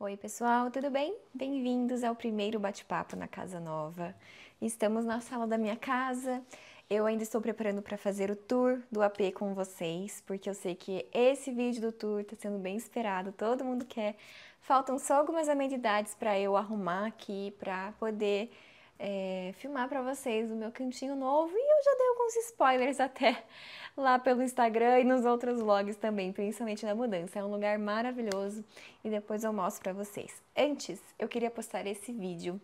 Oi, pessoal, tudo bem? Bem-vindos ao primeiro bate-papo na Casa Nova. Estamos na sala da minha casa. Eu ainda estou preparando para fazer o tour do AP com vocês, porque eu sei que esse vídeo do tour está sendo bem esperado, todo mundo quer. Faltam só algumas amenidades para eu arrumar aqui, para poder é, filmar para vocês o meu cantinho novo e eu já dei alguns spoilers até lá pelo Instagram e nos outros vlogs também, principalmente na mudança. É um lugar maravilhoso e depois eu mostro para vocês. Antes, eu queria postar esse vídeo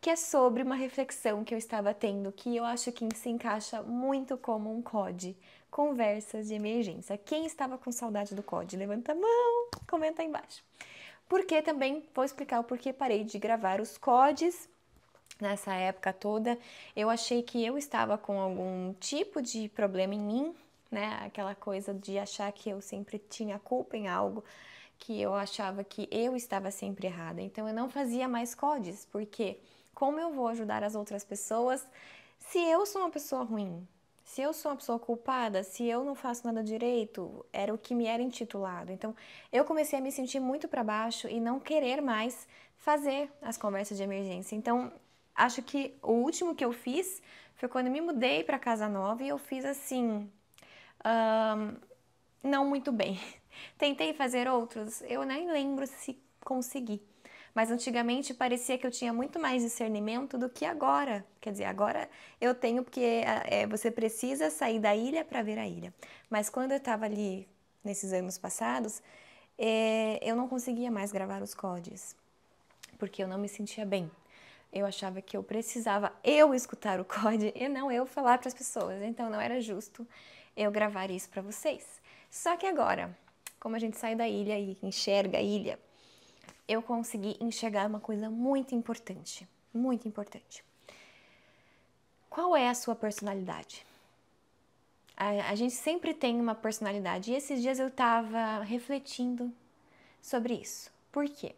que é sobre uma reflexão que eu estava tendo, que eu acho que se encaixa muito como um COD, conversas de emergência. Quem estava com saudade do COD? Levanta a mão, comenta aí embaixo. Porque também vou explicar o porquê parei de gravar os CODs nessa época toda, eu achei que eu estava com algum tipo de problema em mim, né? Aquela coisa de achar que eu sempre tinha culpa em algo, que eu achava que eu estava sempre errada. Então eu não fazia mais codes, porque como eu vou ajudar as outras pessoas se eu sou uma pessoa ruim? Se eu sou uma pessoa culpada, se eu não faço nada direito, era o que me era intitulado. Então, eu comecei a me sentir muito para baixo e não querer mais fazer as conversas de emergência. Então, acho que o último que eu fiz foi quando me mudei para casa nova e eu fiz assim, não muito bem. Tentei fazer outros, eu nem lembro se consegui. Mas antigamente parecia que eu tinha muito mais discernimento do que agora. Quer dizer, agora eu tenho, porque ah, é, você precisa sair da ilha para ver a ilha. Mas quando eu estava ali, nesses anos passados, é, eu não conseguia mais gravar os codes, porque eu não me sentia bem. Eu achava que eu precisava eu escutar o COD e não eu falar para as pessoas, então não era justo eu gravar isso para vocês. Só que agora, como a gente sai da ilha e enxerga a ilha, eu consegui enxergar uma coisa muito importante, muito importante. Qual é a sua personalidade? A, a gente sempre tem uma personalidade e esses dias eu estava refletindo sobre isso. Por quê?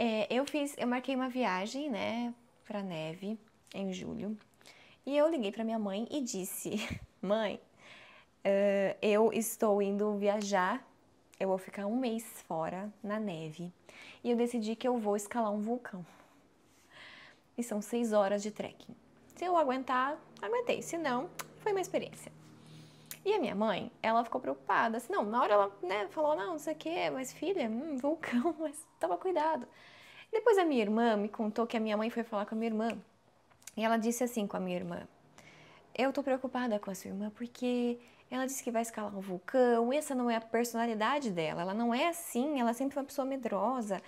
É, eu fiz, eu marquei uma viagem, né, para neve em julho. E eu liguei para minha mãe e disse: "Mãe, uh, eu estou indo viajar. Eu vou ficar um mês fora na neve. E eu decidi que eu vou escalar um vulcão. E são seis horas de trekking. Se eu aguentar, aguentei. Se não, foi uma experiência." E a minha mãe, ela ficou preocupada. Assim, não, na hora ela né, falou, não, não sei o quê, mas filha, hum, vulcão, mas toma cuidado. Depois a minha irmã me contou que a minha mãe foi falar com a minha irmã. E ela disse assim com a minha irmã: Eu tô preocupada com a sua irmã porque ela disse que vai escalar um vulcão, essa não é a personalidade dela, ela não é assim, ela é sempre foi uma pessoa medrosa.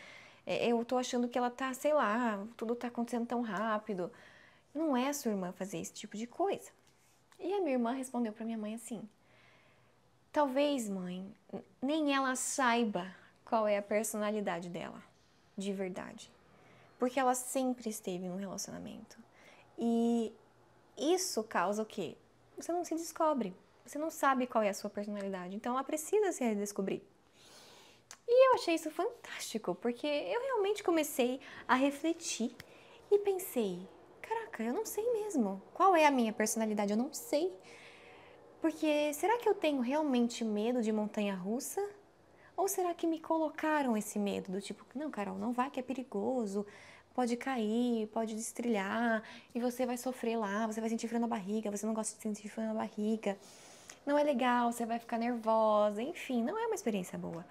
É, eu tô achando que ela tá, sei lá, tudo tá acontecendo tão rápido. Não é a sua irmã fazer esse tipo de coisa. E a minha irmã respondeu para minha mãe assim: Talvez, mãe, nem ela saiba qual é a personalidade dela, de verdade. Porque ela sempre esteve num relacionamento. E isso causa o quê? Você não se descobre. Você não sabe qual é a sua personalidade. Então ela precisa se redescobrir. E eu achei isso fantástico, porque eu realmente comecei a refletir e pensei: Caraca, eu não sei mesmo. Qual é a minha personalidade? Eu não sei. Porque será que eu tenho realmente medo de montanha russa? Ou será que me colocaram esse medo do tipo, não, Carol, não vai que é perigoso, pode cair, pode destrilhar e você vai sofrer lá, você vai sentir frio na barriga, você não gosta de sentir frio na barriga. Não é legal, você vai ficar nervosa, enfim, não é uma experiência boa.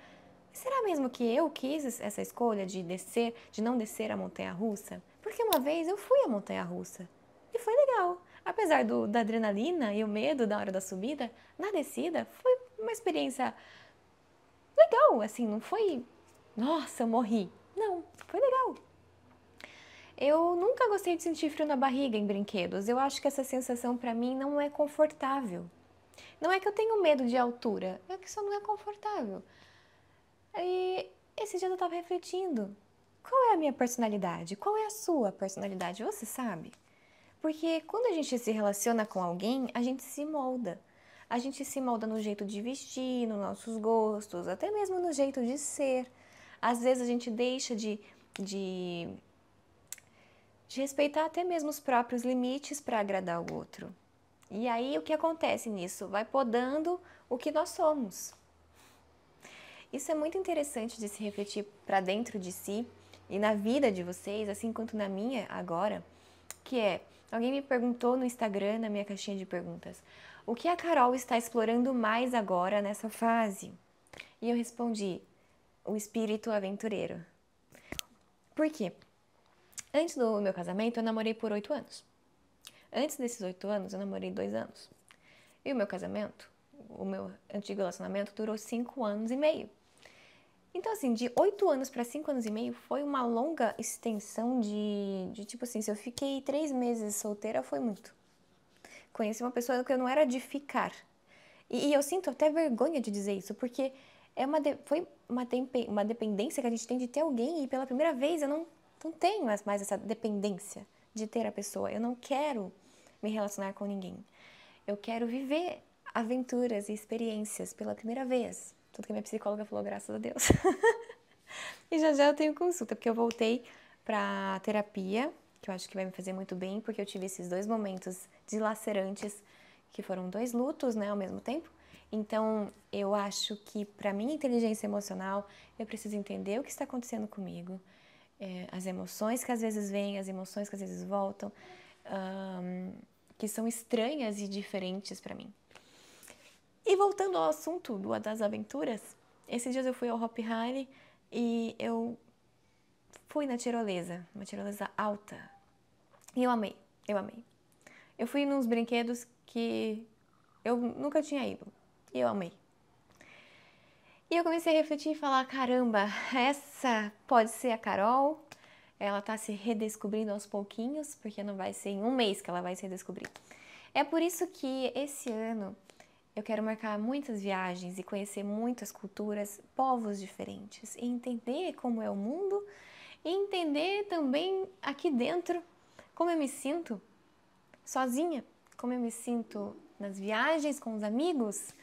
Será mesmo que eu quis essa escolha de descer, de não descer a montanha russa? Porque uma vez eu fui à montanha russa e foi legal. Apesar do, da adrenalina e o medo da hora da subida, na descida foi uma experiência legal, assim, não foi nossa, eu morri. Não, foi legal. Eu nunca gostei de sentir frio na barriga em brinquedos. Eu acho que essa sensação para mim não é confortável. Não é que eu tenho medo de altura, é que só não é confortável. E esse dia eu estava refletindo qual é a minha personalidade? Qual é a sua personalidade? Você sabe? Porque quando a gente se relaciona com alguém, a gente se molda. A gente se molda no jeito de vestir, nos nossos gostos, até mesmo no jeito de ser. Às vezes a gente deixa de, de, de respeitar até mesmo os próprios limites para agradar o outro. E aí o que acontece nisso? Vai podando o que nós somos. Isso é muito interessante de se refletir para dentro de si e na vida de vocês, assim quanto na minha agora, que é, alguém me perguntou no Instagram, na minha caixinha de perguntas, o que a Carol está explorando mais agora nessa fase? E eu respondi, o espírito aventureiro. Por quê? Antes do meu casamento, eu namorei por oito anos. Antes desses oito anos, eu namorei dois anos. E o meu casamento, o meu antigo relacionamento, durou cinco anos e meio. Então, assim, de 8 anos para 5 anos e meio foi uma longa extensão de, de tipo assim, se eu fiquei 3 meses solteira, foi muito. Conheci uma pessoa que eu não era de ficar. E, e eu sinto até vergonha de dizer isso, porque é uma de, foi uma, tempe, uma dependência que a gente tem de ter alguém e pela primeira vez eu não, não tenho mais, mais essa dependência de ter a pessoa. Eu não quero me relacionar com ninguém. Eu quero viver aventuras e experiências pela primeira vez. Tudo que a minha psicóloga falou, graças a Deus. e já já eu tenho consulta, porque eu voltei para terapia, que eu acho que vai me fazer muito bem, porque eu tive esses dois momentos dilacerantes, que foram dois lutos, né, ao mesmo tempo. Então, eu acho que para minha inteligência emocional, eu preciso entender o que está acontecendo comigo, é, as emoções que às vezes vêm, as emoções que às vezes voltam, um, que são estranhas e diferentes para mim. E voltando ao assunto do, das aventuras, esses dias eu fui ao Hop Harry e eu fui na tirolesa, uma tirolesa alta. E eu amei, eu amei. Eu fui nos brinquedos que eu nunca tinha ido e eu amei. E eu comecei a refletir e falar: caramba, essa pode ser a Carol. Ela tá se redescobrindo aos pouquinhos, porque não vai ser em um mês que ela vai se redescobrir. É por isso que esse ano eu quero marcar muitas viagens e conhecer muitas culturas, povos diferentes, e entender como é o mundo e entender também aqui dentro como eu me sinto sozinha, como eu me sinto nas viagens com os amigos,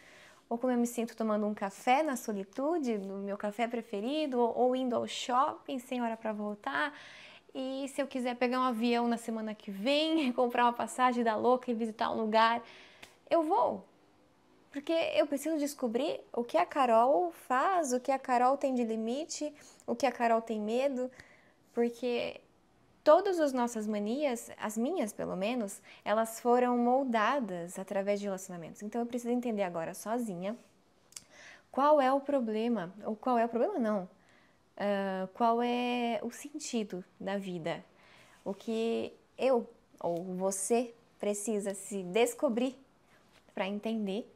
ou como eu me sinto tomando um café na solitude, no meu café preferido, ou indo ao shopping sem hora para voltar. E se eu quiser pegar um avião na semana que vem, comprar uma passagem da louca e visitar um lugar, eu vou porque eu preciso descobrir o que a Carol faz, o que a Carol tem de limite, o que a Carol tem medo, porque todas as nossas manias, as minhas pelo menos, elas foram moldadas através de relacionamentos. Então eu preciso entender agora sozinha qual é o problema, ou qual é o problema não, uh, qual é o sentido da vida, o que eu ou você precisa se descobrir para entender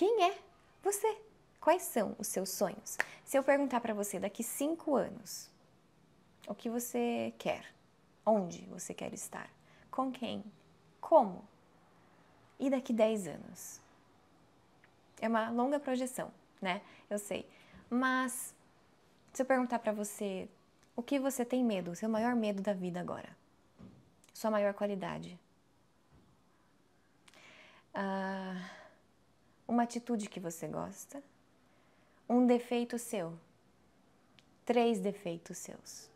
quem é você? Quais são os seus sonhos? Se eu perguntar para você daqui cinco anos, o que você quer? Onde você quer estar? Com quem? Como? E daqui 10 anos? É uma longa projeção, né? Eu sei. Mas se eu perguntar para você o que você tem medo, seu maior medo da vida agora, sua maior qualidade. Uh, uma atitude que você gosta, um defeito seu, três defeitos seus.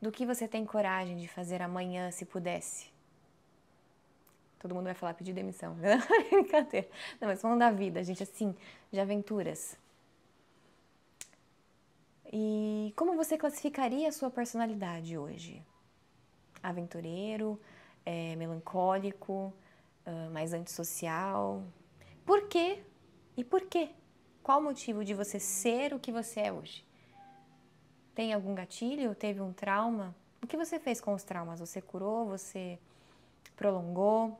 Do que você tem coragem de fazer amanhã se pudesse? Todo mundo vai falar pedir demissão. Brincadeira. Não, mas falando da vida, gente, assim, de aventuras. E como você classificaria a sua personalidade hoje? Aventureiro, é, melancólico, ah, mais antissocial. Por quê? E por quê? Qual o motivo de você ser o que você é hoje? Tem algum gatilho? Teve um trauma? O que você fez com os traumas? Você curou? Você prolongou?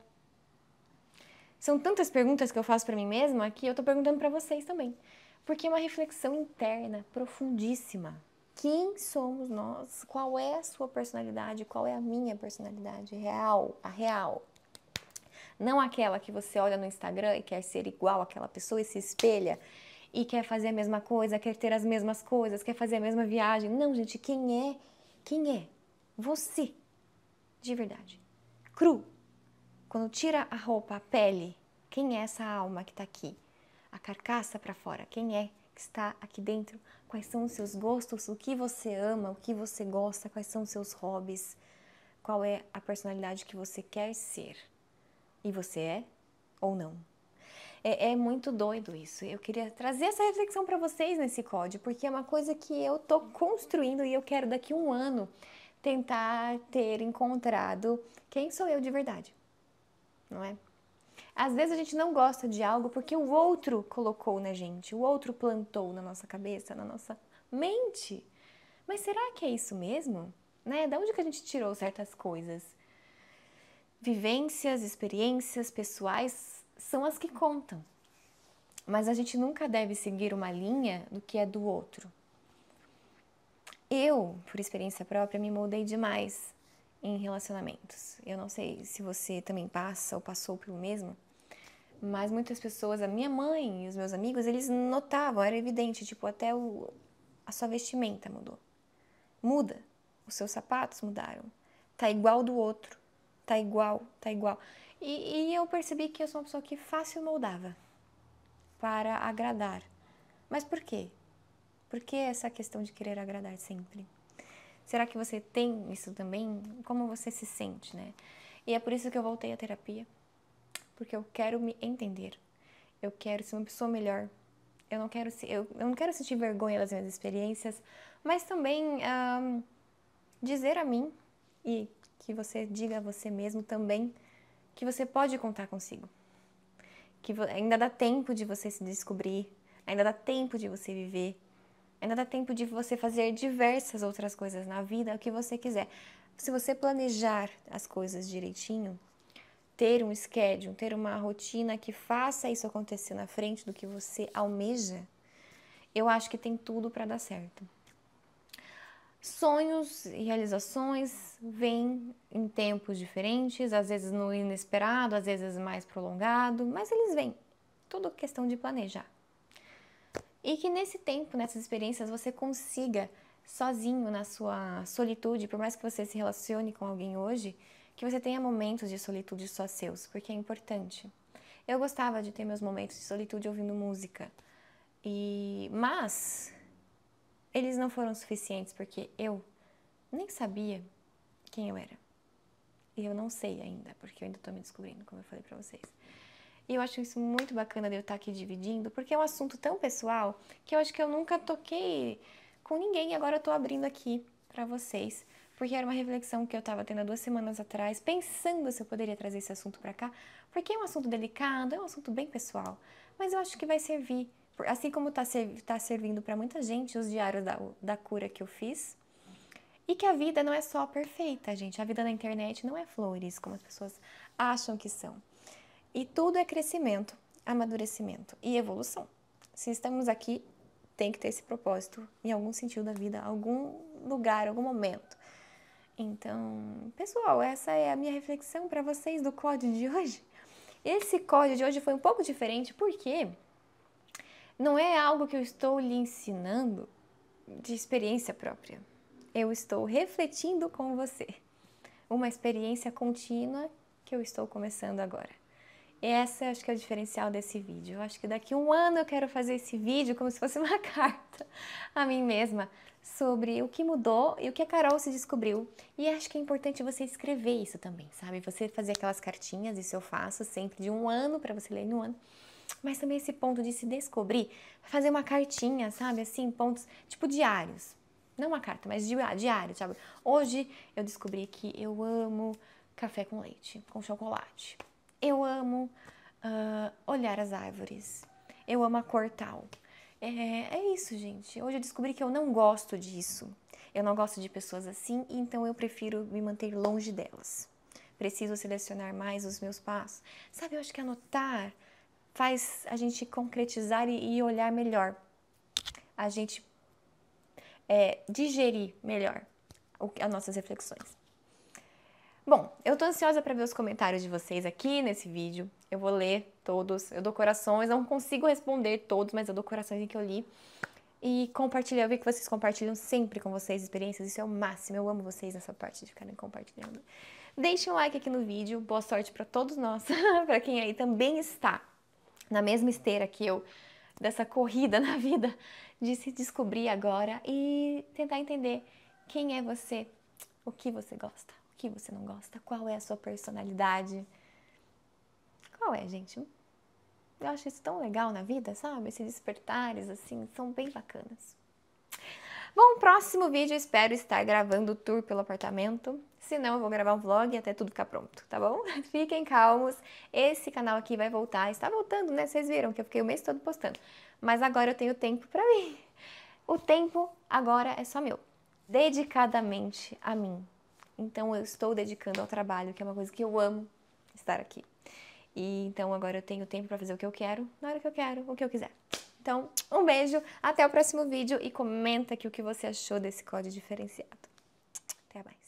São tantas perguntas que eu faço para mim mesma que eu estou perguntando para vocês também. Porque é uma reflexão interna profundíssima. Quem somos nós? Qual é a sua personalidade? Qual é a minha personalidade real? A real, não aquela que você olha no Instagram e quer ser igual àquela pessoa e se espelha e quer fazer a mesma coisa, quer ter as mesmas coisas, quer fazer a mesma viagem. Não, gente, quem é? Quem é? Você. De verdade. Cru. Quando tira a roupa, a pele, quem é essa alma que está aqui? A carcaça para fora. Quem é que está aqui dentro? Quais são os seus gostos? O que você ama? O que você gosta? Quais são os seus hobbies? Qual é a personalidade que você quer ser? E você é ou não? É, é muito doido isso. Eu queria trazer essa reflexão para vocês nesse código, porque é uma coisa que eu tô construindo e eu quero daqui um ano tentar ter encontrado quem sou eu de verdade, não é? Às vezes a gente não gosta de algo porque o outro colocou na gente, o outro plantou na nossa cabeça, na nossa mente. Mas será que é isso mesmo? Né? Da onde que a gente tirou certas coisas? Vivências, experiências pessoais são as que contam. Mas a gente nunca deve seguir uma linha do que é do outro. Eu, por experiência própria, me moldei demais em relacionamentos. Eu não sei se você também passa ou passou pelo mesmo, mas muitas pessoas, a minha mãe e os meus amigos, eles notavam, era evidente, tipo, até o, a sua vestimenta mudou. Muda. Os seus sapatos mudaram. Tá igual do outro tá igual, tá igual. E, e eu percebi que eu sou uma pessoa que fácil moldava para agradar. Mas por quê? Por que essa questão de querer agradar sempre? Será que você tem isso também? Como você se sente, né? E é por isso que eu voltei à terapia, porque eu quero me entender. Eu quero ser uma pessoa melhor. Eu não quero, eu, eu não quero sentir vergonha das minhas experiências, mas também dizer a mim e que você diga a você mesmo também que você pode contar consigo. Que ainda dá tempo de você se descobrir, ainda dá tempo de você viver, ainda dá tempo de você fazer diversas outras coisas na vida, o que você quiser. Se você planejar as coisas direitinho, ter um schedule, ter uma rotina que faça isso acontecer na frente do que você almeja, eu acho que tem tudo para dar certo. Sonhos e realizações vêm em tempos diferentes, às vezes no inesperado, às vezes mais prolongado, mas eles vêm. Tudo questão de planejar. E que nesse tempo, nessas experiências, você consiga, sozinho, na sua solitude, por mais que você se relacione com alguém hoje, que você tenha momentos de solitude só seus, porque é importante. Eu gostava de ter meus momentos de solitude ouvindo música. E mas eles não foram suficientes porque eu nem sabia quem eu era. E eu não sei ainda, porque eu ainda estou me descobrindo, como eu falei para vocês. E eu acho isso muito bacana de eu estar tá aqui dividindo, porque é um assunto tão pessoal que eu acho que eu nunca toquei com ninguém e agora eu estou abrindo aqui para vocês, porque era uma reflexão que eu estava tendo há duas semanas atrás, pensando se eu poderia trazer esse assunto para cá, porque é um assunto delicado, é um assunto bem pessoal, mas eu acho que vai servir assim como está tá servindo para muita gente os diários da, da cura que eu fiz. E que a vida não é só perfeita, gente. A vida na internet não é flores, como as pessoas acham que são. E tudo é crescimento, amadurecimento e evolução. Se estamos aqui, tem que ter esse propósito em algum sentido da vida, algum lugar, algum momento. Então, pessoal, essa é a minha reflexão para vocês do código de hoje. Esse código de hoje foi um pouco diferente porque não é algo que eu estou lhe ensinando de experiência própria. Eu estou refletindo com você. Uma experiência contínua que eu estou começando agora. Essa acho que é o diferencial desse vídeo. Eu acho que daqui um ano eu quero fazer esse vídeo como se fosse uma carta a mim mesma sobre o que mudou e o que a Carol se descobriu. E acho que é importante você escrever isso também, sabe? Você fazer aquelas cartinhas, isso eu faço sempre de um ano para você ler no ano mas também esse ponto de se descobrir, fazer uma cartinha, sabe? Assim, pontos tipo diários. Não uma carta, mas diário, sabe? Hoje eu descobri que eu amo café com leite, com chocolate. Eu amo uh, olhar as árvores. Eu amo acortar É, é isso, gente. Hoje eu descobri que eu não gosto disso. Eu não gosto de pessoas assim, então eu prefiro me manter longe delas. Preciso selecionar mais os meus passos. Sabe, eu acho que anotar faz a gente concretizar e, e olhar melhor, a gente é, digerir melhor o, as nossas reflexões. Bom, eu tô ansiosa para ver os comentários de vocês aqui nesse vídeo. Eu vou ler todos, eu dou corações, não consigo responder todos, mas eu dou corações em que eu li. E compartilhar, eu vi que vocês compartilham sempre com vocês experiências, isso é o máximo. Eu amo vocês nessa parte de ficarem compartilhando. Deixe um like aqui no vídeo, boa sorte para todos nós, para quem aí também está na mesma esteira que eu, dessa corrida na vida, de se descobrir agora e tentar entender quem é você, o que você gosta, o que você não gosta, qual é a sua personalidade. Qual é, gente? Eu acho isso tão legal na vida, sabe? Esses despertares, assim, são bem bacanas. Bom, próximo vídeo espero estar gravando o tour pelo apartamento. Senão eu vou gravar um vlog até tudo ficar pronto, tá bom? Fiquem calmos. Esse canal aqui vai voltar, está voltando, né? Vocês viram que eu fiquei o mês todo postando. Mas agora eu tenho tempo para mim. O tempo agora é só meu, dedicadamente a mim. Então eu estou dedicando ao trabalho, que é uma coisa que eu amo estar aqui. E então agora eu tenho tempo para fazer o que eu quero, na hora que eu quero, o que eu quiser. Então, um beijo, até o próximo vídeo e comenta aqui o que você achou desse código diferenciado. Até mais.